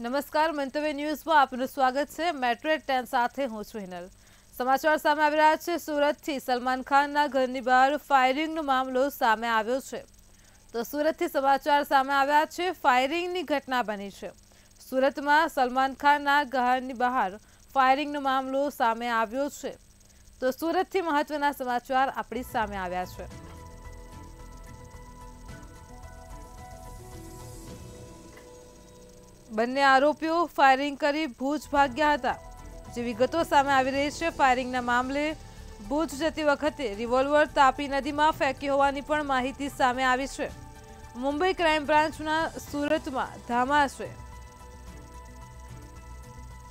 નમસ્કાર મંતવ્ય ન્યૂઝમાં આપનું સ્વાગત છે મેટ્રેટ ટેન સાથે હું છું હિનલ સમાચાર સામે આવી રહ્યા છે સુરતથી સલમાન ખાનના ઘરની બહાર ફાયરિંગનો મામલો સામે આવ્યો છે તો સુરતથી સમાચાર સામે આવ્યા છે ફાયરિંગની ઘટના બની છે સુરતમાં સલમાન ખાનના ઘરની બહાર ફાયરિંગનો મામલો સામે આવ્યો છે તો સુરતથી મહત્વના સમાચાર આપણી સામે આવ્યા છે બંને આરોપીઓ ફાયરિંગ કરી ભુજ ભાગ્યા હતા જે વિગતો સામે આવી રહી છે ફાયરિંગના મામલે ભુજ જતી વખતે રિવોલ્વર તાપી નદીમાં ફેંકી હોવાની પણ માહિતી સામે આવી છે મુંબઈ ક્રાઇમ બ્રાન્ચના સુરતમાં ધામાશે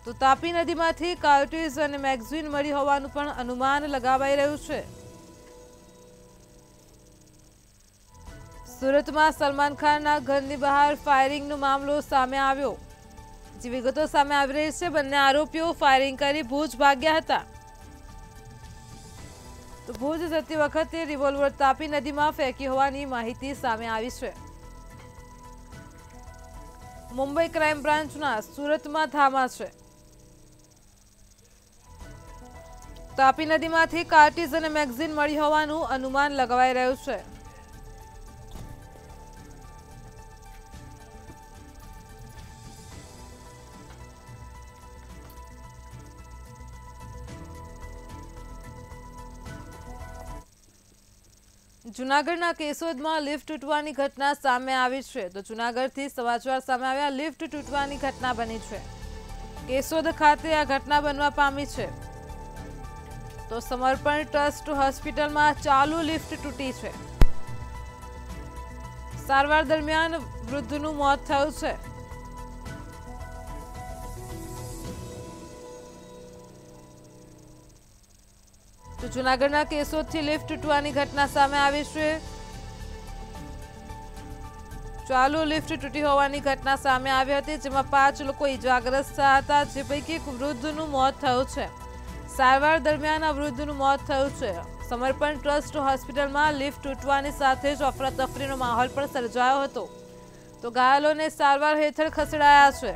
તો તાપી નદીમાંથી કાયોટીઝ અને મેગઝીન મળી હોવાનું પણ અનુમાન લગાવાઈ રહ્યું છે સુરતમાં સલમાન ખાનના ઘરની બહાર ફાયરિંગનો મામલો સામે આવ્યો જે વિગતો સામે આવી રહી છે બંને આરોપીઓ ફાયરિંગ કરી ભુજ ભાગ્યા હતા તો ભુજ જતી વખતે રિવોલ્વર તાપી નદીમાં ફેંકી હોવાની માહિતી સામે આવી છે મુંબઈ ક્રાઇમ બ્રાન્ચના સુરતમાં ધામા છે તાપી નદીમાંથી કાર્ટીઝ અને મેગઝીન મળી હોવાનું અનુમાન લગાવાઈ રહ્યું છે જુનાગઢના કેશોદમાં લિફ્ટ તૂટવાની ઘટના સામે આવી છે તો જુનાગઢથી સમાચાર સામે આવ્યા લિફ્ટ તૂટવાની ઘટના બની છે કેશોદ ખાતે આ ઘટના બનવા પામી છે તો સમર્પણ ટ્રસ્ટ હોસ્પિટલમાં ચાલુ લિફ્ટ તૂટી છે સારવાર દરમિયાન વૃદ્ધનું મોત થયું છે તો જૂનાગઢના કેશોદથી લિફ્ટ તૂટવાની ઘટના સામે આવી છે ચાલુ લિફ્ટ તૂટી હોવાની ઘટના સામે આવી હતી જેમાં પાંચ લોકો ઈજાગ્રસ્ત હતા જે પૈકી એક વૃદ્ધનું મોત થયું છે સારવાર દરમિયાન આ વૃદ્ધનું મોત થયું છે સમર્પણ ટ્રસ્ટ હોસ્પિટલમાં લિફ્ટ તૂટવાની સાથે જ અફરાતફરીનો માહોલ પણ સર્જાયો હતો તો ઘાયલોને સારવાર હેઠળ ખસેડાયા છે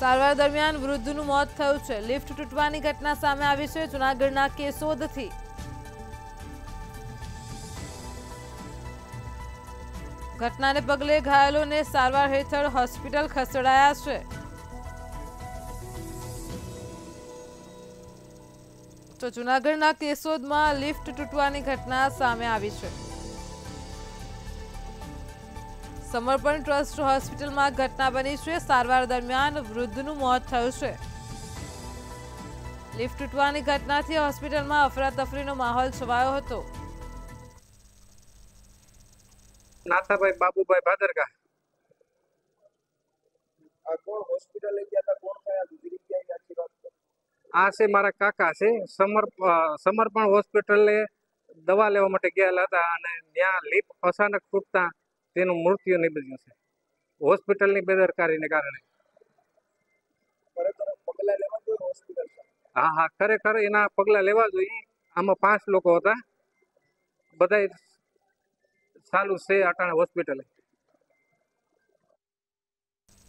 સારવાર દરમિયાન વૃદ્ધનું મોત થયું છે લિફ્ટ તૂટવાની ઘટના સામે આવી છે જૂનાગઢના કેસોદથી ઘટનાને પગલે ઘાયલોને સારવાર હેઠળ હોસ્પિટલ ખસેડાયા છે તો જૂનાગઢના કેસોદમાં લિફ્ટ તૂટવાની ઘટના સામે આવી છે સમર્પણ ટ્રસ્ટ હોસ્પિટલમાં ઘટના બની છે સારવાર દરમિયાન વૃદ્ધનું મોત થયું છે લિફ્ટ તૂટવાની ઘટનાથી હોસ્પિટલમાં અફરાતફરીનો માહોલ છવાયો હતો નાથાભાઈ બાબુભાઈ ભાદરકા આ કોણ હોસ્પિટલ લઈ ગયા હતા કોણ કયા આ છે મારા કાકા છે સમર્પણ હોસ્પિટલે દવા લેવા માટે ગયેલા હતા અને ત્યાં લિફ્ટ અચાનક ફૂટતા તેનું મૃત્યુ નિપજ્યું છે હોસ્પિટલની બેદરકારીને કારણે હા હા ખરેખર એના પગલાં લેવા જોઈએ આમાં પાંચ લોકો હતા બધા ચાલુ છે અટાણે હોસ્પિટલે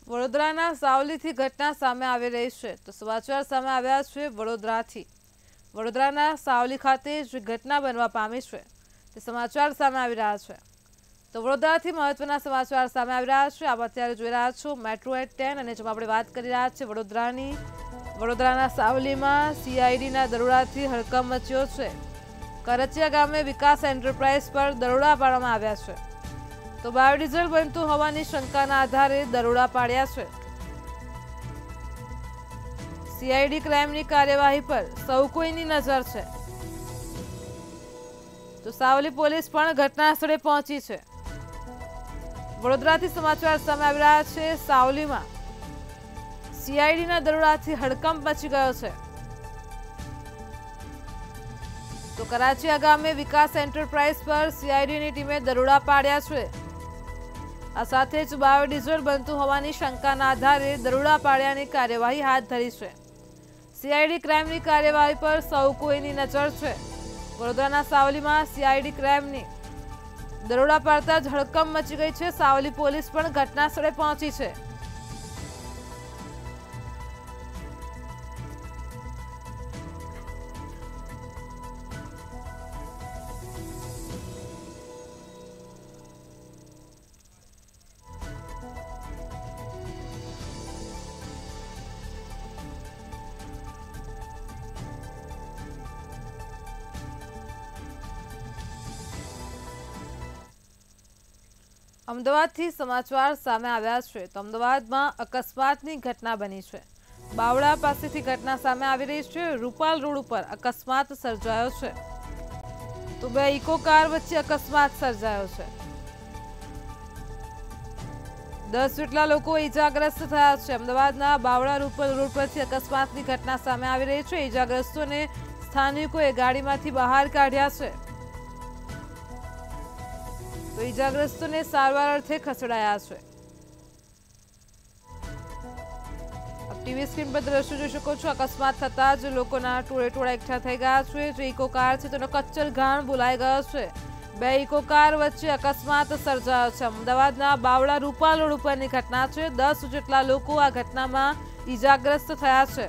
વડોદરાના સાવલીથી ઘટના સામે આવી રહી છે તો સમાચાર સામે આવ્યા છે વડોદરાથી વડોદરાના સાવલી ખાતે જે ઘટના બનવા પામી છે તે સમાચાર સામે આવી રહ્યા છે તો વડોદરાથી મહત્વના સમાચાર સામે આવી રહ્યા છે આપ અત્યારે જોઈ રહ્યા છો મેટ્રો એટ ટેન અને જેમાં આપણે વાત કરી રહ્યા છીએ વડોદરાની વડોદરાના સાવલીમાં સીઆઈડીના દરોડાથી હડકમ મચ્યો છે કરચિયા ગામે વિકાસ એન્ટરપ્રાઇઝ પર દરોડા પાડવામાં આવ્યા છે તો બાયોડીઝલ બનતું હોવાની શંકાના આધારે દરોડા પાડ્યા છે સીઆઈડી ક્રાઇમની કાર્યવાહી પર સૌ કોઈની નજર છે તો સાવલી પોલીસ પણ ઘટના સ્થળે પહોંચી છે વડોદરાથી સમાચાર સામે આવી રહ્યા છે સાવલીમાં સીઆઈડીના દરોડાથી હડકંપ મચી ગયો છે તો કરાચી આગામે વિકાસ એન્ટરપ્રાઇઝ પર સીઆઈડીની ટીમે દરોડા પાડ્યા છે આ સાથે જ બાયોડીઝલ બનતું હોવાની શંકાના આધારે દરોડા પાડ્યાની કાર્યવાહી હાથ ધરી છે સીઆઈડી ક્રાઇમની કાર્યવાહી પર સૌ કોઈની નજર છે વડોદરાના સાવલીમાં સીઆઈડી ક્રાઇમની દરોડા પાડતા જ મચી ગઈ છે સાવલી પોલીસ પણ ઘટના સ્થળે પહોંચી છે અમદાવાદથી સમાચાર સામે આવ્યા છે તો અમદાવાદમાં અકસ્માતની ઘટના બની છે બાવળા પાસેથી ઘટના સામે આવી રહી છે રૂપાલ રોડ ઉપર અકસ્માત સર્જાયો છે તો બે ઇકો કાર વચ્ચે અકસ્માત સર્જાયો છે દસ જેટલા લોકો ઈજાગ્રસ્ત થયા છે અમદાવાદના બાવળા રૂપલ રોડ પરથી અકસ્માતની ઘટના સામે આવી રહી છે ઈજાગ્રસ્તોને સ્થાનિકોએ ગાડીમાંથી બહાર કાઢ્યા છે તો ઈજાગ્રસ્તોને સારવાર અર્થે ખસેડાયા છે ટીવી સ્ક્રીન પર દ્રશ્યો જોઈ શકો છો અકસ્માત થતા જ લોકોના ટોળે ટોળા એકઠા થઈ ગયા છે જે ઇકો કાર છે તેનો કચ્છર ઘાણ બોલાઈ ગયો છે બે ઇકો કાર વચ્ચે અકસ્માત સર્જાયો છે અમદાવાદના બાવળા રૂપાલ રોડ ઉપરની ઘટના છે દસ જેટલા લોકો આ ઘટનામાં ઈજાગ્રસ્ત થયા છે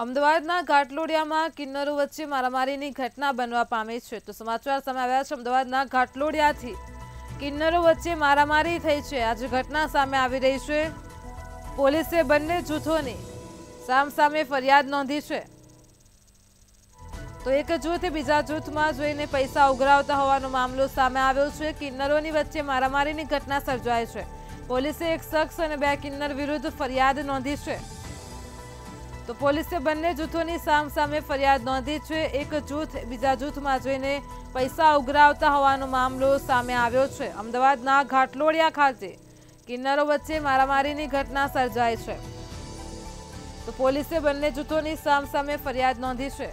અમદાવાદના ઘાટલોડિયામાં કિન્નરો વચ્ચે મારામારીની ઘટના બનવા પામી છે તો સમાચાર સામે આવ્યા છે અમદાવાદના ઘાટલોડિયાથી કિન્નરો વચ્ચે મારામારી થઈ છે આજે ઘટના સામે આવી રહી છે પોલીસે બંને જૂથોની સામસામે ફરિયાદ નોંધી છે તો એક જૂથ બીજા જૂથમાં જોઈને પૈસા ઉઘરાવતા હોવાનો મામલો સામે આવ્યો છે કિન્નરોની વચ્ચે મારામારીની ઘટના સર્જાઈ છે પોલીસે એક શખ્સ અને બે કિન્નર વિરુદ્ધ ફરિયાદ નોંધી છે તો પોલીસે બંને જૂથોની સામ સામે ફરિયાદ નોંધી છે એક જૂથ બીજા જૂથમાં જઈને પૈસા ઉઘરાવતા હોવાનો મામલો સામે આવ્યો છે અમદાવાદના ઘાટલોડિયા ખાતે કિન્નરો વચ્ચે મારામારીની ઘટના સર્જાઈ છે તો પોલીસે બંને જૂથોની સામ સામે ફરિયાદ નોંધી છે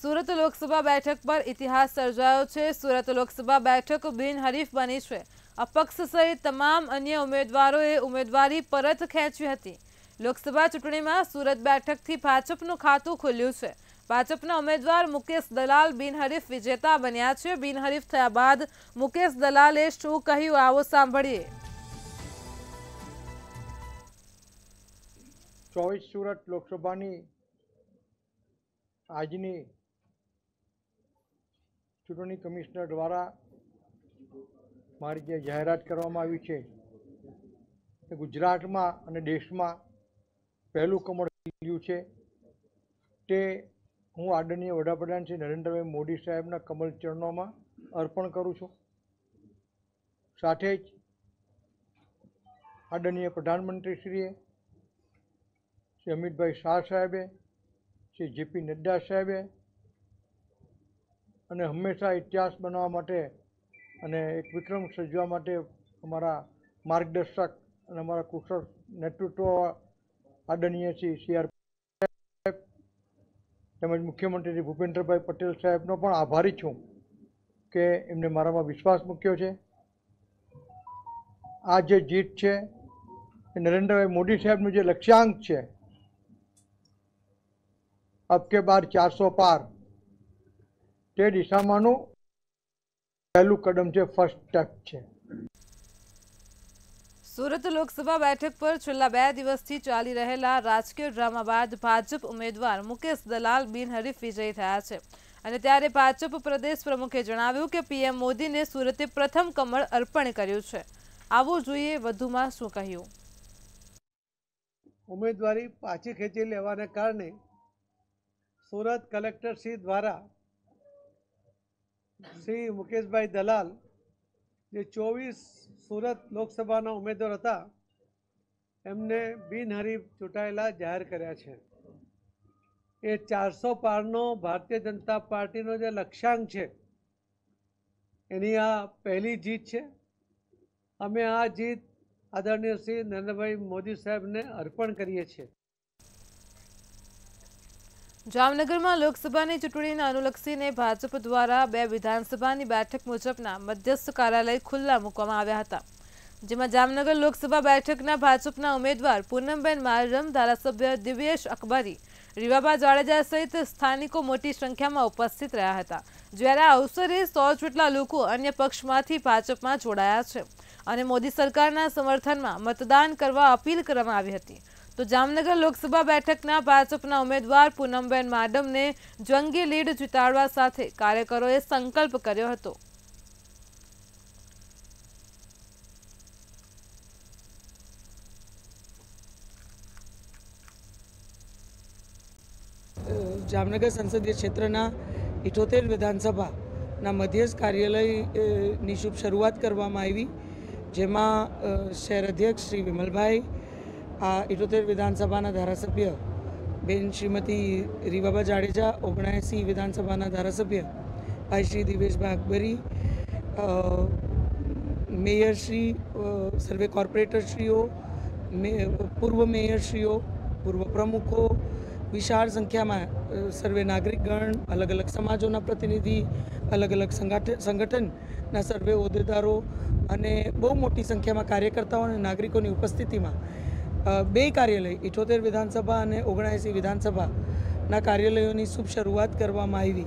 સુરત લોકસભા બેઠક પર ઇતિહાસ સર્જાયો છે સુરત લોકસભા બેઠક બિનહરીફ બની છે અપક્ષ સહિત તમામ અન્ય ઉમેદવારોએ ઉમેદવારી પરત ખેંચી હતી લોકસભા ચૂંટણીમાં સુરત બેઠકથી ભાજપનું ખાતું ખુલ્યું છે ભાજપના ઉમેદવાર મુકેશ દલાલ બિનહરીફ વિજેતા બન્યા છે બિનહરીફ થયા બાદ મુકેશ દલાલે શું કહ્યું આવો સાંભળીએ ચોવીસ સુરત લોકસભાની આજની ચૂંટણી કમિશનર દ્વારા મારી જે જાહેરાત કરવામાં આવી છે એ ગુજરાતમાં અને દેશમાં પહેલું કમળ ખીલ્યું છે તે હું આદરણીય વડાપ્રધાન શ્રી નરેન્દ્રભાઈ મોદી સાહેબના કમળ ચરણોમાં અર્પણ કરું છું સાથે જ આદરણીય પ્રધાનમંત્રીશ્રીએ શ્રી અમિતભાઈ શાહ સાહેબે શ્રી જેપી નડ્ડા સાહેબે અને હંમેશા ઇતિહાસ બનાવવા માટે અને એક વિક્રમ સર્જવા માટે અમારા માર્ગદર્શક અને અમારા કુશળ નેતૃત્વ આદરણીય શ્રી સીઆર તેમજ મુખ્યમંત્રી ભૂપેન્દ્રભાઈ પટેલ સાહેબનો પણ આભારી છું કે એમને મારામાં વિશ્વાસ મૂક્યો છે આ જે જીત છે એ નરેન્દ્રભાઈ મોદી સાહેબનું જે લક્ષ્યાંક છે અબકે બાર ચારસો પાર તે દિશામાંનું પહેલું કદમ છે ફર્સ્ટ સ્ટેપ છે સુરત લોકસભા બેઠક પર છેલ્લા બે દિવસથી ચાલી રહેલા રાજકીય ડ્રામા બાદ ભાજપ ઉમેદવાર મુકેશ દલાલ બિનહરીફ વિજયી થયા છે અને ત્યારે ભાજપ પ્રદેશ પ્રમુખે જણાવ્યું કે પીએમ મોદીને સુરતે પ્રથમ કમળ અર્પણ કર્યું છે આવું જોઈએ વધુમાં શું કહ્યું ઉમેદવારી પાછી ખેંચી લેવાને કારણે સુરત કલેક્ટરશ્રી દ્વારા શ્રી મુકેશભાઈ દલાલ જે ચોવીસ સુરત લોકસભાના ઉમેદવાર હતા એમને બિનહરીફ ચૂંટાયેલા જાહેર કર્યા છે એ ચારસો પારનો ભારતીય જનતા પાર્ટીનો જે લક્ષ્યાંક છે એની આ પહેલી જીત છે અમે આ જીત આદરણીય શ્રી નરેન્દ્રભાઈ મોદી સાહેબને અર્પણ કરીએ છીએ જામનગરમાં લોકસભાની ચૂંટણીને અનુલક્ષીને ભાજપ દ્વારા બે વિધાનસભાની બેઠક મુજબના મધ્યસ્થ કાર્યાલય ખુલ્લા મૂકવામાં આવ્યા હતા જેમાં જામનગર લોકસભા બેઠકના ભાજપના ઉમેદવાર પૂનમબેન મારરમ ધારાસભ્ય દિવ્યેશ અકબરી રીવાબા જાડેજા સહિત સ્થાનિકો મોટી સંખ્યામાં ઉપસ્થિત રહ્યા હતા જ્યારે આ અવસરે સો જેટલા લોકો અન્ય પક્ષમાંથી ભાજપમાં જોડાયા છે અને મોદી સરકારના સમર્થનમાં મતદાન કરવા અપીલ કરવામાં આવી હતી તો જામનગર લોકસભા બેઠકના ભાજપના ઉમેદવાર પૂનમબેન માડમને જંગી લીડ જીતાડવા સાથે કાર્યકરોએ સંકલ્પ કર્યો હતો જામનગર સંસદીય ક્ષેત્રના ઇઠોતેર વિધાનસભાના મધ્યસ્થ કાર્યાલયની શુભ શરૂઆત કરવામાં આવી જેમાં શહેર અધ્યક્ષ શ્રી વિમલભાઈ આ ઇઠોતેર વિધાનસભાના ધારાસભ્ય બેન શ્રીમતી રીવાબા જાડેજા ઓગણએંસી વિધાનસભાના ધારાસભ્ય ભાઈ શ્રી દિવેશભાઈ અકબરી મેયર શ્રી સર્વે કોર્પોરેટરશ્રીઓ પૂર્વ મેયરશ્રીઓ પૂર્વ પ્રમુખો વિશાળ સંખ્યામાં સર્વે નાગરિકગણ અલગ અલગ સમાજોના પ્રતિનિધિ અલગ અલગ સંગઠનના સર્વે હોદ્દેદારો અને બહુ મોટી સંખ્યામાં કાર્યકર્તાઓ અને નાગરિકોની ઉપસ્થિતિમાં બે કાર્યાલય ઇઠોતેર વિધાનસભા અને ઓગણએંસી વિધાનસભાના કાર્યાલયોની શુભ શરૂઆત કરવામાં આવી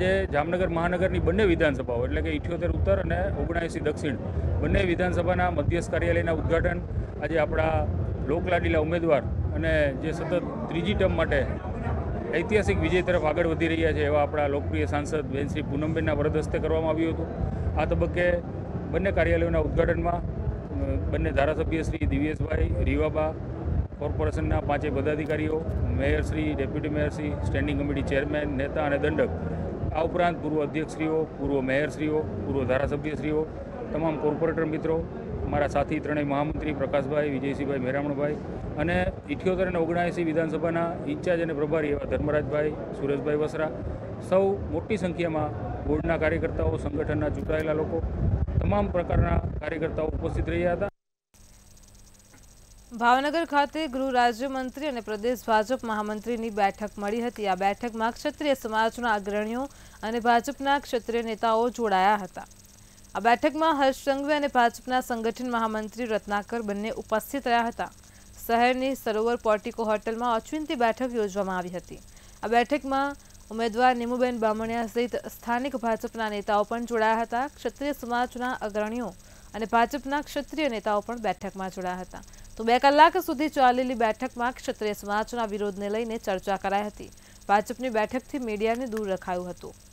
જે જામનગર મહાનગરની બંને વિધાનસભાઓ એટલે કે ઇઠ્યોતેર ઉત્તર અને ઓગણએંસી દક્ષિણ બંને વિધાનસભાના મધ્યસ્થ કાર્યાલયના ઉદ્ઘાટન આજે આપણા લોકલાડીલા ઉમેદવાર અને જે સતત ત્રીજી ટર્મ માટે ઐતિહાસિક વિજય તરફ આગળ વધી રહ્યા છે એવા આપણા લોકપ્રિય સાંસદ બેન શ્રી પૂનમબેનના વરદ હસ્તે કરવામાં આવ્યું હતું આ તબક્કે બંને કાર્યાલયોના ઉદ્ઘાટનમાં બંને ધારાસભ્ય શ્રી દિવ્યેશભાઈ રીવાબા કોર્પોરેશનના પાંચેય પદાધિકારીઓ mayor Shri deputy mayor Shri standing committee chairman નેતા અને દંડક આ ઉપરાંત પૂર્વ અધ્યક્ષશ્રીઓ પૂર્વ મેયરશ્રીઓ પૂર્વ ધારાસભ્યશ્રીઓ તમામ કોર્પોરેટર મિત્રો મારા સાથી ત્રણેય મહામંત્રી પ્રકાશભાઈ વિજયસિંહભાઈ મેરામણભાઈ અને ઇઠ્યોતેર અને ઓગણએંસી વિધાનસભાના ઇન્ચાર્જ અને પ્રભારી એવા ધર્મરાજભાઈ સુરજભાઈ વસરા સૌ મોટી સંખ્યામાં બોર્ડના કાર્યકર્તાઓ સંગઠનના ચૂંટાયેલા લોકો તમામ પ્રકારના કાર્યકર્તાઓ ઉપસ્થિત રહ્યા હતા ભાવનગર ખાતે ગૃહ રાજ્યમંત્રી અને પ્રદેશ ભાજપ મહામંત્રીની બેઠક મળી હતી આ બેઠકમાં ક્ષત્રિય સમાજના અગ્રણીઓ અને ભાજપના ક્ષત્રિય નેતાઓ જોડાયા હતા આ બેઠકમાં હર્ષ સંઘવી અને ભાજપના સંગઠન મહામંત્રી રત્નાકર બંને ઉપસ્થિત રહ્યા હતા શહેરની સરોવર પોર્ટિકો હોટલમાં ઓચિંતી બેઠક યોજવામાં આવી હતી આ બેઠકમાં ઉમેદવાર નિમુબેન બામણિયા સહિત સ્થાનિક ભાજપના નેતાઓ પણ જોડાયા હતા ક્ષત્રિય સમાજના અગ્રણીઓ અને ભાજપના ક્ષત્રિય નેતાઓ પણ બેઠકમાં જોડાયા હતા તો બે કલાક સુધી ચાલેલી બેઠકમાં ક્ષત્રિય સમાજના વિરોધને લઈને ચર્ચા કરાઈ હતી ભાજપની બેઠકથી મીડિયાને દૂર રખાયું હતું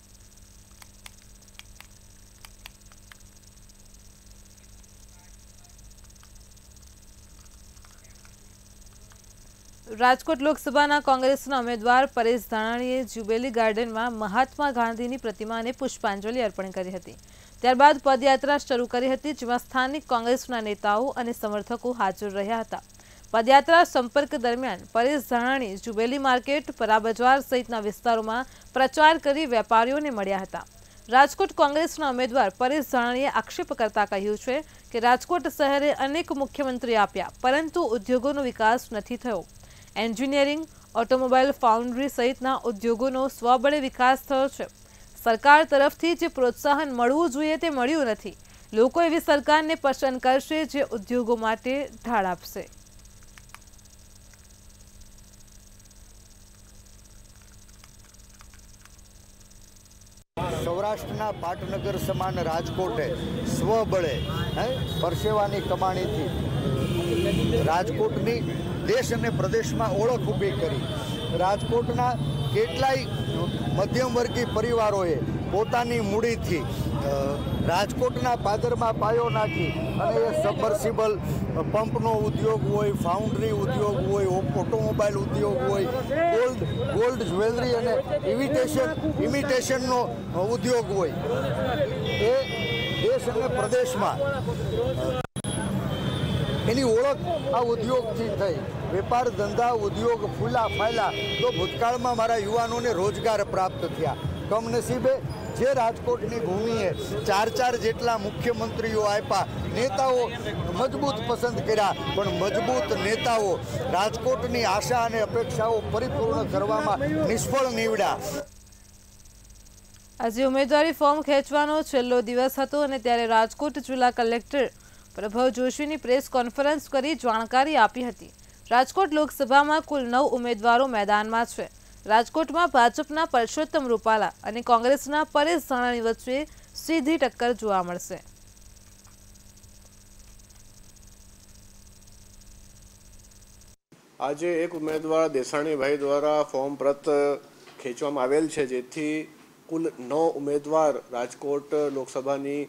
રાજકોટ લોકસભાના કોંગ્રેસના ઉમેદવાર પરેશ ધાણાણીએ જ્યુબેલી ગાર્ડનમાં મહાત્મા ગાંધીની પ્રતિમાને પુષ્પાંજલિ અર્પણ કરી હતી ત્યારબાદ પદયાત્રા શરૂ કરી હતી જેમાં સ્થાનિક કોંગ્રેસના નેતાઓ અને સમર્થકો હાજર રહ્યા હતા પદયાત્રા સંપર્ક દરમિયાન પરેશ ધાણાણી જુબેલી માર્કેટ પરાબજવાર સહિતના વિસ્તારોમાં પ્રચાર કરી વેપારીઓને મળ્યા હતા રાજકોટ કોંગ્રેસના ઉમેદવાર પરેશ ધાણાણીએ આક્ષેપ કરતા કહ્યું છે કે રાજકોટ શહેરે અનેક મુખ્યમંત્રી આપ્યા પરંતુ ઉદ્યોગોનો વિકાસ નથી થયો એન્જિનિયરિંગ ઓટોમોબાઈલ ફાઉન્ડરી સહિતના ઉદ્યોગોનો સ્વબળે વિકાસ થયો છે સરકાર તરફથી જે પ્રોત્સાહન મળવું જોઈએ તે મળ્યું નથી લોકો એવી સરકારને પસંદ કરશે જે ઉદ્યોગો માટે ઢાળ આપશે સૌરાષ્ટ્રના પાટનગર સમાન રાજકોટે સ્વબળે પરસેવાની કમાણીથી રાજકોટની દેશ અને પ્રદેશમાં ઓળખ ઊભી કરી રાજકોટના કેટલાય મધ્યમવર્ગી પરિવારોએ પોતાની મૂડીથી રાજકોટના પાદરમાં પાયો નાખી અને એ સબમર્સિબલ પંપનો ઉદ્યોગ હોય ફાઉન્ડરી ઉદ્યોગ હોય ઓટોમોબાઈલ ઉદ્યોગ હોય ગોલ્ડ ગોલ્ડ જ્વેલરી અને ઇમિટેશન ઇમિટેશનનો ઉદ્યોગ હોય એ દેશ અને પ્રદેશમાં એની ઓળખ આ ઉદ્યોગથી થઈ વેપાર ધંધા ઉદ્યોગ ફૂલા ફાયલા તો ભૂતકાળમાં મારા યુવાનોને રોજગાર પ્રાપ્ત થયા કમનસીબે જે રાજકોટની ભૂમિએ ચાર ચાર જેટલા મુખ્યમંત્રીઓ આપ્યા નેતાઓ મજબૂત પસંદ કર્યા પણ મજબૂત નેતાઓ રાજકોટની આશા અને અપેક્ષાઓ પરિપૂર્ણ કરવામાં નિષ્ફળ નીવડ્યા આજે ઉમેદવારી ફોર્મ ખેંચવાનો છેલ્લો દિવસ હતો અને ત્યારે રાજકોટ જિલ્લા કલેક્ટર પ્રભવ જોશીની પ્રેસ કોન્ફરન્સ કરી જાણકારી આપી હતી રાજકોટ લોકસભામાં કુલ નવ ઉમેદવારો મેદાનમાં છે રાજકોટમાં ભાજપના પરસોત્તમ રૂપાલા અને કોંગ્રેસના પરેશ ધાણાની વચ્ચે સીધી ટક્કર જોવા મળશે આજે એક ઉમેદવાર દેસાણીભાઈ દ્વારા ફોર્મ પ્રત ખેંચવામાં આવેલ છે જેથી કુલ નવ ઉમેદવાર રાજકોટ લોકસભાની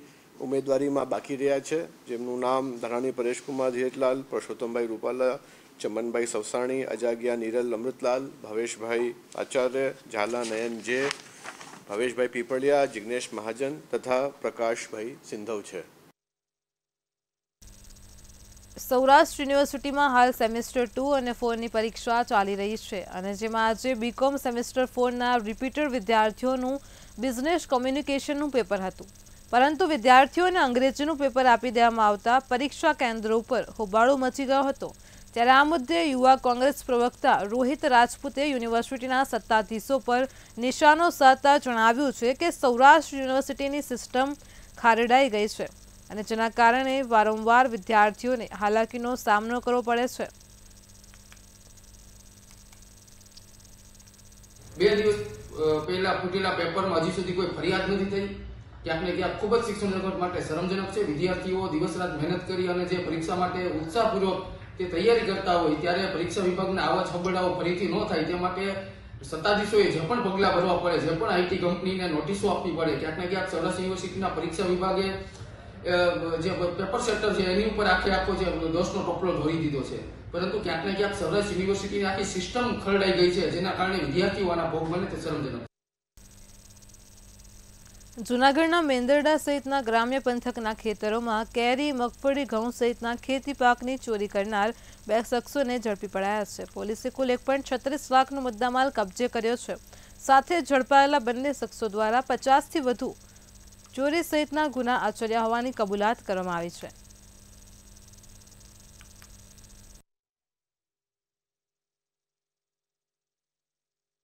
ઉમેદવારીમાં બાકી રહ્યા છે જેમનું નામ ધરાણી પરેશકુમાર ધીરજલાલ પરસોત્તમભાઈ રૂપાલા ચમનભાઈ સવસાણી અજાગિયા નીરલ અમૃતલાલ ભવેશભાઈ આચાર્ય ઝાલા નયન જે ભવેશભાઈ પીપળિયા જિગ્નેશ મહાજન તથા પ્રકાશભાઈ સિંધવ છે સૌરાષ્ટ્ર યુનિવર્સિટીમાં હાલ સેમેસ્ટર ટુ અને ફોરની પરીક્ષા ચાલી રહી છે અને જેમાં આજે બીકોમ સેમેસ્ટર ફોરના રિપીટર વિદ્યાર્થીઓનું બિઝનેસ કોમ્યુનિકેશનનું પેપર હતું પરંતુ વિદ્યાર્થીઓને અંગ્રેજીનું પેપર આપી દેવામાં આવતા પરીક્ષા કેન્દ્રો ઉપર હોબાળો મચી ગયો હતો ત્યારે આ મુદ્દે યુવા કોંગ્રેસ પ્રવક્તા રોહિત રાજપૂતે યુનિવર્સિટીના સત્તાધીશો પર નિશાનો સાધતા જણાવ્યું છે કે સૌરાષ્ટ્ર યુનિવર્સિટીની સિસ્ટમ ખારડાઈ ગઈ છે અને જેના કારણે વારંવાર વિદ્યાર્થીઓને હાલાકીનો સામનો કરવો પડે છે બે દિવસ પહેલા ફૂટેલા પેપરમાં હજી સુધી કોઈ ફરિયાદ નથી થઈ ક્યાંક ને ક્યાંક ખૂબ જ શિક્ષણ જગત માટે શરમજનક છે વિદ્યાર્થીઓ દિવસ રાત મહેનત કરી અને જે પરીક્ષા માટે ઉત્સાહપૂર્વક તે તૈયારી કરતા હોય ત્યારે પરીક્ષા વિભાગના આવા છબડાઓ ફરીથી ન થાય તે માટે સત્તાધીશોએ જે પણ પગલાં ભરવા પડે જે પણ આઈટી કંપનીને નોટિસો આપવી પડે ક્યાંક ને ક્યાંક સરસ યુનિવર્સિટીના પરીક્ષા વિભાગે જે પેપર સેટર છે એની ઉપર આખે આખો જે દોષનો ટોપલો ધોરી દીધો છે પરંતુ ક્યાંક ને ક્યાંક સરસ યુનિવર્સિટીની આખી સિસ્ટમ ખરડાઈ ગઈ છે જેના કારણે વિદ્યાર્થીઓના ભોગ બને તે શરમજનક જુનાગઢના મેંદરડા સહિતના ગ્રામ્ય પંથકના ખેતરોમાં કેરી મગફળી ઘઉં સહિતના ખેતી પાકની ચોરી કરનાર બે શખ્સોને ઝડપી પડાયા છે પોલીસે કુલ એક છત્રીસ લાખનો મુદ્દામાલ કબજે કર્યો છે સાથે ઝડપાયેલા બંને શખ્સો દ્વારા પચાસથી વધુ ચોરી સહિતના ગુના આચર્યા હોવાની કબૂલાત કરવામાં આવી છે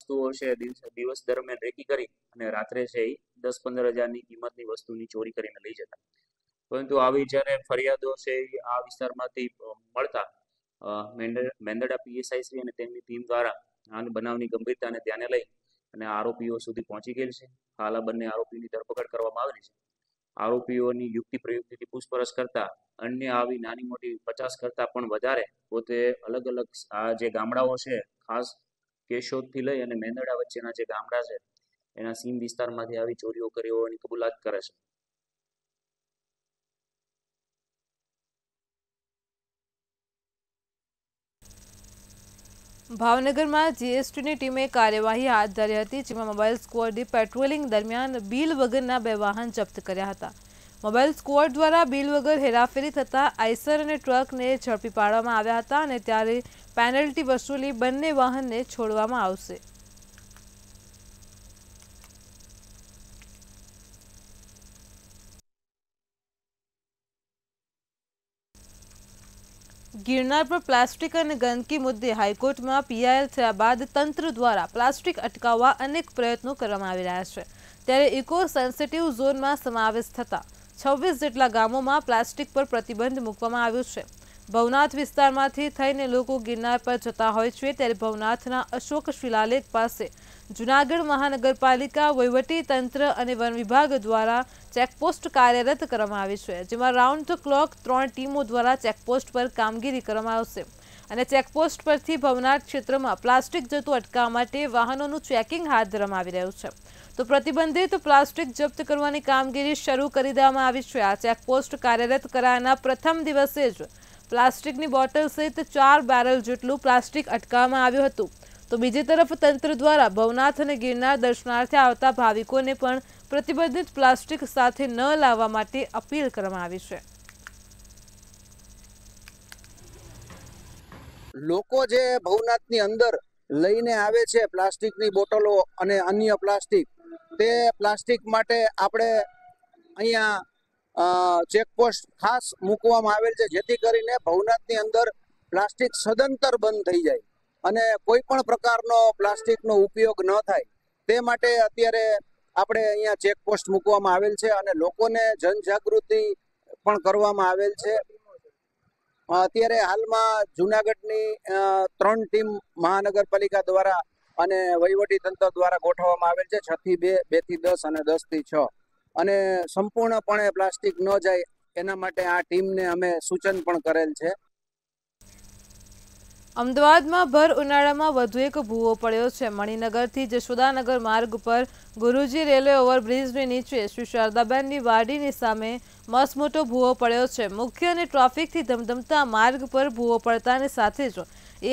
વસ્તુઓ છે દિવસ દરમિયાન રેકી કરી અને રાત્રે છે એ દસ પંદર હજારની કિંમતની વસ્તુની ચોરી કરીને લઈ જતા પરંતુ આવી જ્યારે ફરિયાદો છે આ વિસ્તારમાંથી મળતા મેંદરડા પીએસઆઈ શ્રી અને તેમની ટીમ દ્વારા આ બનાવની ગંભીરતાને ધ્યાને લઈ અને આરોપીઓ સુધી પહોંચી ગયેલ છે હાલ આ બંને આરોપીની ધરપકડ કરવામાં આવેલી છે આરોપીઓની યુક્તિ પ્રયુક્તિથી પૂછપરછ કરતા અન્ય આવી નાની મોટી પચાસ કરતા પણ વધારે પોતે અલગ અલગ આ જે ગામડાઓ છે ખાસ કેશોદથી લઈ અને મેંદડા વચ્ચેના જે ગામડા છે એના સીમ વિસ્તારમાંથી આવી ચોરીઓ કરી હોવાની કબૂલાત કરે છે ભાવનગરમાં જીએસટીની ટીમે કાર્યવાહી હાથ ધરી હતી જેમાં મોબાઈલ સ્કવોડની પેટ્રોલિંગ દરમિયાન બિલ વગરના બે વાહન જપ્ત કર્યા હતા મોબાઈલ સ્કવોડ દ્વારા બિલ વગર હેરાફેરી થતાં આઈસર અને ટ્રકને ઝડપી પાડવામાં આવ્યા હતા અને ત્યારે પેનલ્ટી વસૂલી બંને વાહનને છોડવામાં આવશે ગિરનાર પર પ્લાસ્ટિક અને ગંદકી મુદ્દે હાઈકોર્ટમાં પીઆઈએલ થયા બાદ તંત્ર દ્વારા પ્લાસ્ટિક અટકાવવા અનેક પ્રયત્નો કરવામાં આવી રહ્યા છે ત્યારે ઇકો સેન્સિટિવ ઝોનમાં સમાવેશ થતા છવ્વીસ જેટલા ગામોમાં પ્લાસ્ટિક પર પ્રતિબંધ મૂકવામાં આવ્યો છે ભવનાથ વિસ્તારમાંથી થઈને લોકો ગિરનાર પર જતા હોય છે ત્યારે ભવનાથના અશોક શિલાલેખ પાસે જુનાગઢ મહાનગરપાલિકા વહીવટી તંત્ર અને વન વિભાગ દ્વારા ચેકપોસ્ટ કાર્યરત કરવામાં આવી છે જેમાં રાઉન્ડ ધ ક્લોક ત્રણ ટીમો દ્વારા ચેકપોસ્ટ પર કામગીરી કરવામાં આવશે અને ચેકપોસ્ટ પરથી ભવનાથ ક્ષેત્રમાં પ્લાસ્ટિક જતું અટકાવવા માટે વાહનોનું ચેકિંગ હાથ ધરવામાં આવી રહ્યું છે તો પ્રતિબંધિત પ્લાસ્ટિક જપ્ત કરવાની કામગીરી શરૂ કરી દેવામાં આવી છે આ ચેકપોસ્ટ કાર્યરત કરાયાના પ્રથમ દિવસે જ પ્લાસ્ટિકની બોટલ સહિત ચાર બેરલ જેટલું પ્લાસ્ટિક અટકાવવામાં આવ્યું હતું તો બીજી તરફ તંત્ર દ્વારા ભવનાથ અને ગિરનાર દર્શનાર્થે આવતા ભાવિકોને પણ પ્રતિબંધિત પ્લાસ્ટિક સાથે ન લાવવા માટે અપીલ કરવામાં આવી છે લોકો જે ભવનાથની અંદર લઈને આવે છે પ્લાસ્ટિકની બોટલો અને અન્ય પ્લાસ્ટિક તે પ્લાસ્ટિક માટે આપણે અહીંયા ચેકપોસ્ટ ખાસ મૂકવામાં આવેલ છે જેથી કરીને ભવનાથની અંદર પ્લાસ્ટિક સદંતર બંધ થઈ જાય અને કોઈ પણ પ્રકારનો પ્લાસ્ટિકનો ઉપયોગ ન થાય તે માટે અત્યારે આપણે અહીંયા ચેકપોસ્ટ મૂકવામાં આવેલ છે અને લોકોને જનજાગૃતિ પણ કરવામાં આવેલ છે અત્યારે હાલમાં જુનાગઢની ત્રણ ટીમ મહાનગરપાલિકા દ્વારા અને વહીવટી તંત્ર દ્વારા ગોઠવવામાં આવેલ છે છ થી બે બે થી દસ અને દસ થી છ અને સંપૂર્ણપણે પ્લાસ્ટિક ન જાય એના માટે આ ટીમને અમે સૂચન પણ કરેલ છે અમદાવાદમાં ભર ઉનાળામાં વધુ એક ભૂવો પડ્યો છે મણિનગરથી જશોદાનગર માર્ગ પર ગુરુજી રેલવે ઓવરબ્રિજની નીચે શ્રી શારદાબેનની વાડીની સામે મસમોટો ભૂવો પડ્યો છે મુખ્ય અને ટ્રાફિકથી ધમધમતા માર્ગ પર ભૂવો પડતાની સાથે જ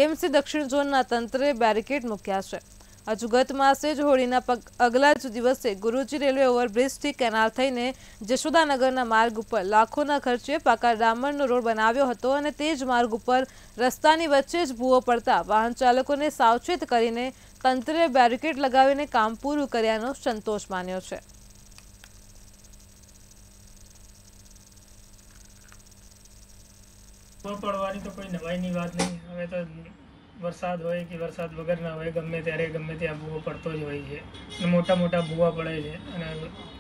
એમસી દક્ષિણ ઝોનના તંત્રે બેરિકેડ મૂક્યા છે હજુ ગત માસે જ હોળીના અગલા જ દિવસે ગુરુજી રેલવે ઓવરબ્રિજથી કેનાલ થઈને જશોદાનગરના માર્ગ ઉપર લાખોના ખર્ચે પાકા ડામરનો રોડ બનાવ્યો હતો અને તે જ માર્ગ ઉપર રસ્તાની વચ્ચે જ ભૂવો પડતા વાહન ચાલકોને સાવચેત કરીને તંત્રે બેરિકેડ લગાવીને કામ પૂરું કર્યાનો સંતોષ માન્યો છે પડવાની તો કોઈ નવાઈની વાત નહીં હવે તો વરસાદ હોય કે વરસાદ વગરના હોય ગમે ત્યારે ગમે ત્યાં ભૂવો પડતો જ હોય છે મોટા મોટા ભૂવા પડે છે અને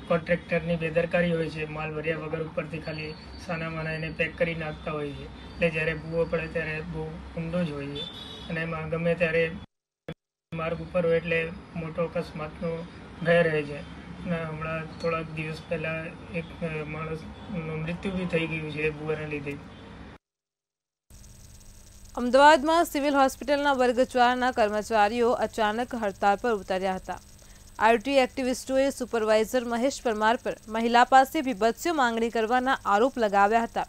કોન્ટ્રેક્ટરની બેદરકારી હોય છે માલ ભર્યા વગર ઉપરથી ખાલી સાનામાના એને પેક કરી નાખતા હોય છે એટલે જ્યારે ભૂવો પડે ત્યારે બહુ ઊંડો જ હોય છે અને એમાં ગમે ત્યારે માર્ગ ઉપર હોય એટલે મોટો અકસ્માતનો ભય રહે છે અને હમણાં થોડાક દિવસ પહેલાં એક માણસનું મૃત્યુ બી થઈ ગયું છે ભૂવાના લીધે અમદાવાદમાં સિવિલ હોસ્પિટલના વર્ગ ચારના કર્મચારીઓ અચાનક હડતાળ પર ઉતર્યા હતા આરટી એક્ટિવિસ્ટોએ સુપરવાઇઝર મહેશ પરમાર પર મહિલા પાસે બીભત્સ્ય માંગણી કરવાના આરોપ લગાવ્યા હતા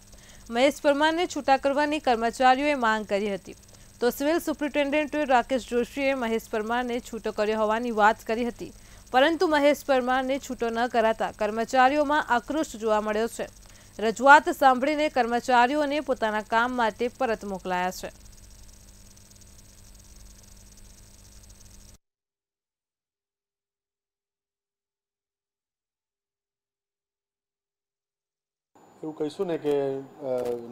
મહેશ પરમારને છૂટા કરવાની કર્મચારીઓએ માંગ કરી હતી તો સિવિલ સુપ્રિન્ટેન્ડન્ટ રાકેશ જોશીએ મહેશ પરમારને છૂટો કર્યો હોવાની વાત કરી હતી પરંતુ મહેશ પરમારને છૂટો ન કરાતા કર્મચારીઓમાં આક્રોશ જોવા મળ્યો છે રજૂઆત સાંભળીને કર્મચારીઓને પોતાના કામ માટે પરત મોકલાયા છે એવું કહીશું ને કે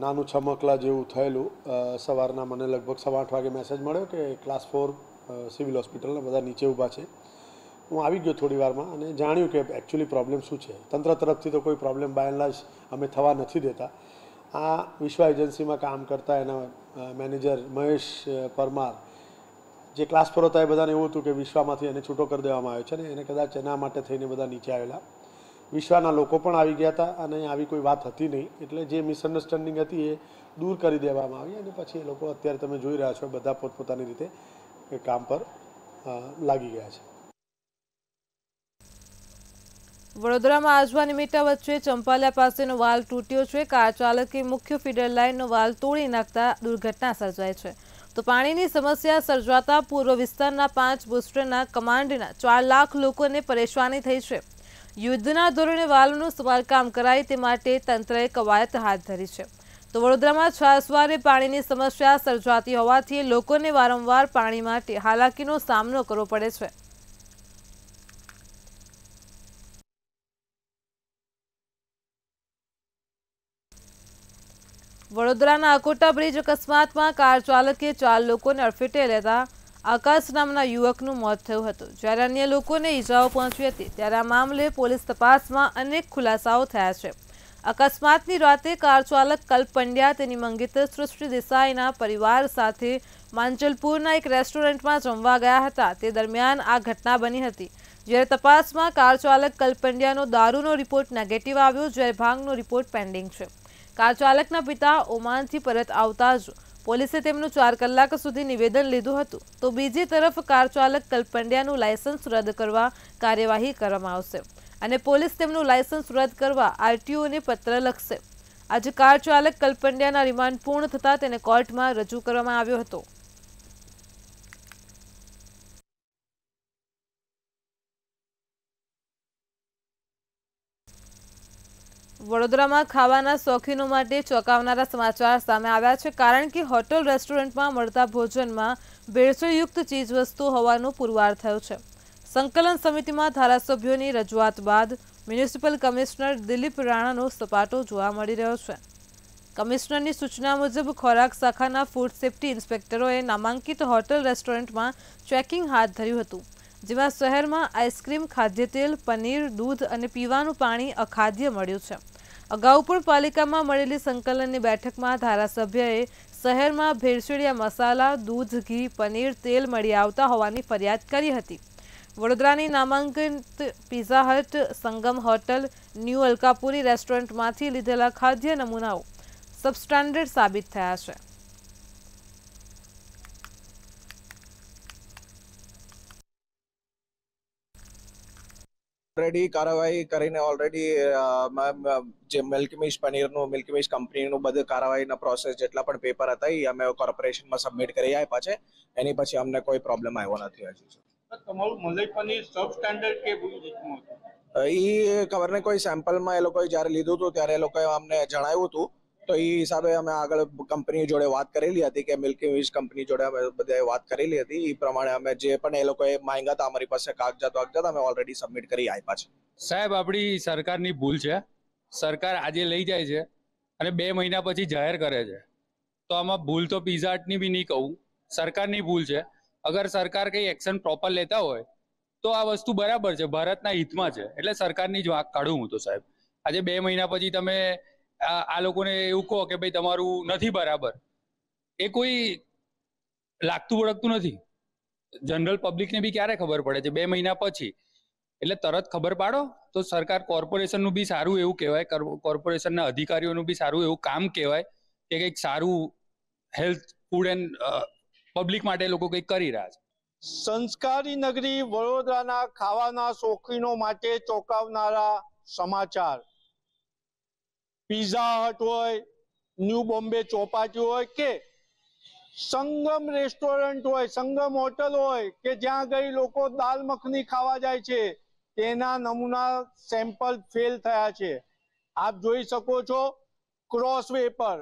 નાનું છમકલા જેવું થયેલું સવારના મને લગભગ સવા આઠ વાગે મેસેજ મળ્યો કે ક્લાસ ફોર સિવિલ હોસ્પિટલના બધા નીચે ઊભા છે હું આવી ગયો થોડી વારમાં અને જાણ્યું કે એકચ્યુઅલી પ્રોબ્લેમ શું છે તંત્ર તરફથી તો કોઈ પ્રોબ્લેમ બાય એન્ડ લાર્જ અમે થવા નથી દેતા આ વિશ્વ એજન્સીમાં કામ કરતા એના મેનેજર મહેશ પરમાર જે ક્લાસ પર હતા એ બધાને એવું હતું કે વિશ્વામાંથી એને છૂટો કરી દેવામાં આવ્યો છે ને એને કદાચ એના માટે થઈને બધા નીચે આવેલા વિશ્વના લોકો પણ આવી ગયા હતા અને આવી કોઈ વાત હતી નહીં એટલે જે મિસઅન્ડરસ્ટેન્ડિંગ હતી એ દૂર કરી દેવામાં આવી અને પછી એ લોકો અત્યારે તમે જોઈ રહ્યા છો બધા પોતપોતાની રીતે એ કામ પર લાગી ગયા છે વડોદરામાં આજવા નિમિત્તા વચ્ચે ચંપાલા પાસેનો વાલ તૂટ્યો છે કાર ચાલકે મુખ્ય ફીડર લાઇનનો વાલ તોડી નાખતા દુર્ઘટના સર્જાય છે તો પાણીની સમસ્યા સર્જાતા પૂર્વ વિસ્તારના પાંચ બુસ્ટરના કમાન્ડના ચાર લાખ લોકોને પરેશાની થઈ છે યુદ્ધના ધોરણે વાલનું સમારકામ કરાય તે માટે તંત્રએ કવાયત હાથ ધરી છે તો વડોદરામાં છાસવારે પાણીની સમસ્યા સર્જાતી હોવાથી લોકોને વારંવાર પાણી માટે હાલાકીનો સામનો કરવો પડે છે વડોદરાના અકોટા બ્રિજ અકસ્માતમાં કાર ચાલકે ચાર લોકોને અડફેટે રહેતા આકાશ નામના યુવકનું મોત થયું હતું જ્યારે અન્ય લોકોને ઈજાઓ પહોંચી હતી ત્યારે આ મામલે પોલીસ તપાસમાં અનેક ખુલાસાઓ થયા છે અકસ્માતની રાતે કાર ચાલક કલ્પ પંડ્યા તેની મંગેતર સૃષ્ટિ દેસાઈના પરિવાર સાથે માંચલપુરના એક રેસ્ટોરન્ટમાં જમવા ગયા હતા તે દરમિયાન આ ઘટના બની હતી જ્યારે તપાસમાં કાર ચાલક કલ્પ પંડ્યાનો દારૂનો રિપોર્ટ નેગેટિવ આવ્યો જ્યારે ભાંગનો રિપોર્ટ પેન્ડિંગ છે કાર ચાલકના પિતા ઓમાનથી પરત આવતા જ પોલીસે તેમનું ચાર કલાક સુધી નિવેદન લીધું હતું તો બીજી તરફ કાર ચાલક કલ્પંડિયાનું લાયસન્સ રદ કરવા કાર્યવાહી કરવામાં આવશે અને પોલીસ તેમનું લાયસન્સ રદ કરવા આરટીઓને પત્ર લખશે આજે કાર ચાલક કલ્પંડિયાના રિમાન્ડ પૂર્ણ થતાં તેને કોર્ટમાં રજૂ કરવામાં આવ્યો હતો વડોદરામાં ખાવાના શોખીનો માટે ચોંકાવનારા સમાચાર સામે આવ્યા છે કારણ કે હોટલ રેસ્ટોરન્ટમાં મળતા ભોજનમાં ભેળસેળયુક્ત ચીજવસ્તુ હોવાનું પુરવાર થયો છે સંકલન સમિતિમાં ધારાસભ્યોની રજૂઆત બાદ મ્યુનિસિપલ કમિશનર દિલીપ રાણાનો સપાટો જોવા મળી રહ્યો છે કમિશનરની સૂચના મુજબ ખોરાક શાખાના ફૂડ સેફ્ટી ઇન્સ્પેક્ટરોએ નામાંકિત હોટલ રેસ્ટોરન્ટમાં ચેકિંગ હાથ ધર્યું હતું જેમાં શહેરમાં આઈસ્ક્રીમ ખાદ્યતેલ પનીર દૂધ અને પીવાનું પાણી અખાદ્ય મળ્યું છે અગાઉપુર પણ પાલિકામાં મળેલી સંકલનની બેઠકમાં ધારાસભ્યએ શહેરમાં ભેળસેળિયા મસાલા દૂધ ઘી પનીર તેલ મળી આવતા હોવાની ફરિયાદ કરી હતી વડોદરાની નામાંકિત Pizza Hut Sangam hotel new Alkapuri રેસ્ટોરન્ટમાંથી લીધેલા ખાદ્ય નમૂનાઓ સબસ્ટાન્ડર્ડ સાબિત થયા છે ઓલરેડી કાર્યવાહી કરીને ઓલરેડી જે મિલ્કમીશ પનીરનું મિલ્કમીશ કંપનીનું બધું કાર્યવાહીના પ્રોસેસ જેટલા પણ પેપર હતા એ અમે કોર્પોરેશનમાં સબમિટ કરી આપ્યા છે એની પછી અમને કોઈ પ્રોબ્લેમ આવ્યો નથી હજી એ ખબર ને કોઈ સેમ્પલમાં એ લોકોએ જ્યારે લીધું હતું ત્યારે એ લોકોએ અમને જણાવ્યું હતું તો એ હિસાબે અમે આગળ કંપની જોડે વાત કરેલી હતી કે મિલ્કી વિશ કંપની જોડે અમે બધાએ વાત કરેલી હતી એ પ્રમાણે અમે જે પણ એ લોકોએ માંગ્યા હતા અમારી પાસે કાગજાત વાગજાત અમે ઓલરેડી સબમિટ કરી આપ્યા છે સાહેબ આપણી સરકારની ભૂલ છે સરકાર આજે લઈ જાય છે અને બે મહિના પછી જાહેર કરે છે તો આમાં ભૂલ તો પિઝાટની બી નહીં કહું સરકારની ભૂલ છે અગર સરકાર કંઈ એક્શન પ્રોપર લેતા હોય તો આ વસ્તુ બરાબર છે ભારતના હિતમાં છે એટલે સરકારની જ વાંક કાઢું હું તો સાહેબ આજે બે મહિના પછી તમે આ લોકોને એવું કહો કે ભાઈ તમારું નથી બરાબર એ કોઈ લાગતું ઓળખતું નથી જનરલ પબ્લિકને બી ક્યારે ખબર પડે છે બે મહિના પછી એટલે તરત ખબર પાડો તો સરકાર કોર્પોરેશનનું બી સારું એવું કહેવાય કોર્પોરેશનના અધિકારીઓનું બી સારું એવું કામ કહેવાય કે કંઈક સારું હેલ્થ ફૂડ એન્ડ પબ્લિક માટે લોકો કંઈક કરી રહ્યા છે સંસ્કારી નગરી વડોદરાના ખાવાના શોખીનો માટે ચોંકાવનારા સમાચાર પીઝા હટ હોય ન્યૂ બોમ્બે ચોપાટી હોય કે સંગમ રેસ્ટોરન્ટ હોય સંગમ હોટલ હોય કે જ્યાં ગઈ લોકો દાલ મખની ખાવા જાય છે તેના નમૂના સેમ્પલ ફેલ થયા છે આપ જોઈ શકો છો ક્રોસ વે પર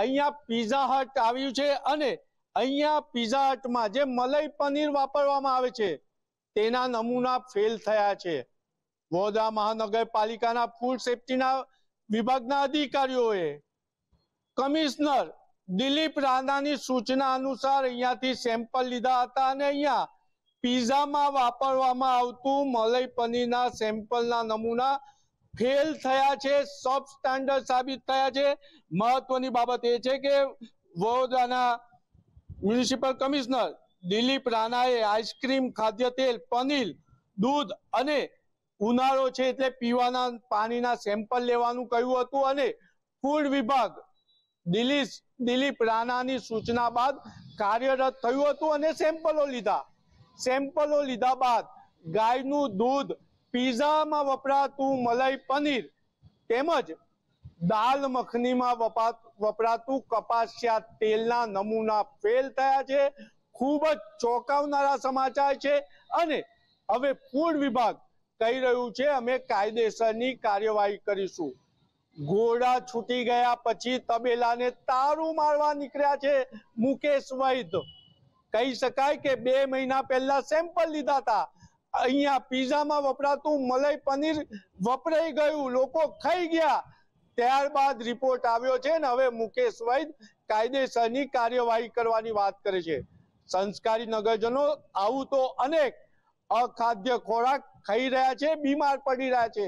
અહીંયા પીઝા હટ આવ્યું છે અને અહીંયા પીઝા હટમાં જે મલઈ પનીર વાપરવામાં આવે છે તેના નમૂના ફેલ થયા છે વડોદરા મહાનગરપાલિકાના ફૂડ સેફટીના વિભાગના અધિકારીઓએ કમિશનર દિલીપ રાણાની સૂચના અનુસાર અહીંયાથી સેમ્પલ લીધા હતા અને અહીંયા પીઝામાં વાપરવામાં આવતું મલઈ પનીરના સેમ્પલના નમૂના ફેલ થયા છે સબ સ્ટાન્ડર્ડ સાબિત થયા છે મહત્વની બાબત એ છે કે વડોદરાના મ્યુનિસિપલ કમિશનર દિલીપ રાણાએ આઈસ્ક્રીમ ખાદ્ય તેલ પનીર દૂધ અને ઉનાળો છે એટલે પીવાના પાણીના સેમ્પલ લેવાનું કહ્યું હતું અને ફૂડ વિભાગ દિલીપ દિલીપ રાણાની સૂચના બાદ કાર્યરત થયું હતું અને સેમ્પલો લીધા સેમ્પલો લીધા બાદ ગાયનું દૂધ પીઝામાં વપરાતું મલાઈ પનીર તેમજ દાલ મખનીમાં વપરાતું કપાસિયા તેલના નમૂના ફેલ થયા છે ખૂબ જ ચોંકાવનારા સમાચાર છે અને હવે ફૂડ વિભાગ કહી રહ્યું છે અમે કાયદેસરની કાર્યવાહી કરીશું ઘોડા છૂટી ગયા પછી તબેલાને તારું મારવા નીકળ્યા છે મુકેશ વૈદ કહી શકાય કે બે મહિના પહેલા સેમ્પલ લીધા હતા અહીંયા પીઝામાં વપરાતું મલાઈ પનીર વપરાઈ ગયું લોકો ખાઈ ગયા ત્યારબાદ રિપોર્ટ આવ્યો છે ને હવે મુકેશ વૈદ કાયદેસરની કાર્યવાહી કરવાની વાત કરે છે સંસ્કારી નગરજનો આવું તો અનેક અખાદ્ય ખોરાક ખાઈ રહ્યા છે બીમાર પડી રહ્યા છે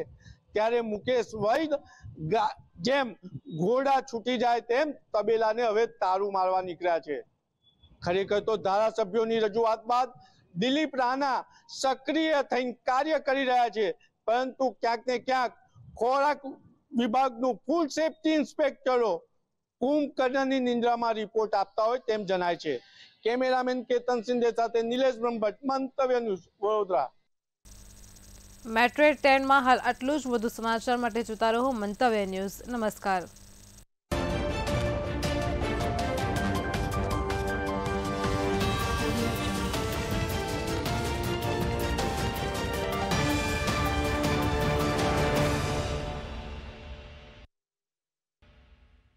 ત્યારે મુકેશ વૈદ જેમ ઘોડા છૂટી જાય તેમ તબેલાને હવે તારું મારવા નીકળ્યા છે ખરેખર તો ધારાસભ્યોની રજૂઆત બાદ દિલીપ રાના સક્રિય થઈને કાર્ય કરી રહ્યા છે પરંતુ ક્યાંક ને ક્યાંક ખોરાક વિભાગનું ફૂલ સેફ્ટી ઇન્સ્પેક્ટરો કુંભકર્ણની નિંદ્રામાં રિપોર્ટ આપતા હોય તેમ જણાય છે કેમેરામેન કેતન સિંધે સાથે નિલેશ બ્રહ્મભટ્ટ મંતવ્ય વડોદરા મેટ્રેટ ટ્રેનમાં હાલ આટલું જ વધુ સમાચાર માટે જોતા રહો મંતવ્ય ન્યૂઝ નમસ્કાર